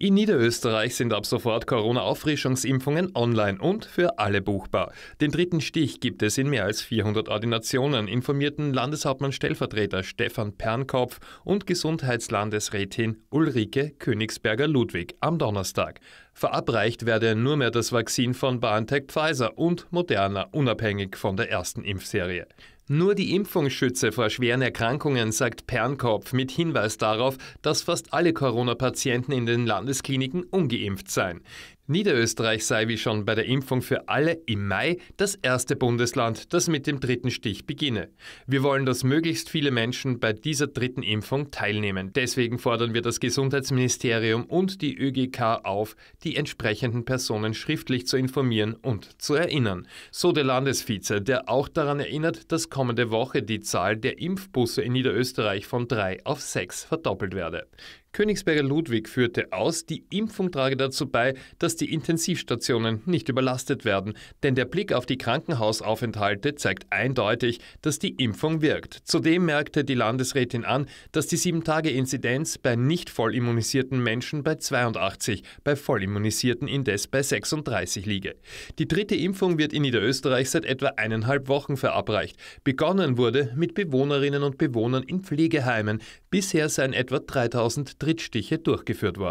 In Niederösterreich sind ab sofort Corona-Auffrischungsimpfungen online und für alle buchbar. Den dritten Stich gibt es in mehr als 400 Ordinationen, informierten Landeshauptmann-Stellvertreter Stefan Pernkopf und Gesundheitslandesrätin Ulrike Königsberger-Ludwig am Donnerstag. Verabreicht werde nur mehr das Vakzin von BioNTech Pfizer und Moderna, unabhängig von der ersten Impfserie. Nur die Impfung schütze vor schweren Erkrankungen, sagt Pernkopf mit Hinweis darauf, dass fast alle Corona-Patienten in den Landeskliniken ungeimpft seien. Niederösterreich sei wie schon bei der Impfung für alle im Mai das erste Bundesland, das mit dem dritten Stich beginne. Wir wollen, dass möglichst viele Menschen bei dieser dritten Impfung teilnehmen. Deswegen fordern wir das Gesundheitsministerium und die ÖGK auf, die entsprechenden Personen schriftlich zu informieren und zu erinnern. So der Landesvize, der auch daran erinnert, dass kommende Woche die Zahl der Impfbusse in Niederösterreich von drei auf sechs verdoppelt werde. Königsberger Ludwig führte aus, die Impfung trage dazu bei, dass die Intensivstationen nicht überlastet werden, denn der Blick auf die Krankenhausaufenthalte zeigt eindeutig, dass die Impfung wirkt. Zudem merkte die Landesrätin an, dass die 7-Tage-Inzidenz bei nicht vollimmunisierten Menschen bei 82, bei vollimmunisierten indes bei 36 liege. Die dritte Impfung wird in Niederösterreich seit etwa eineinhalb Wochen verabreicht. Begonnen wurde mit Bewohnerinnen und Bewohnern in Pflegeheimen. Bisher seien etwa 3000 Drittstiche durchgeführt worden.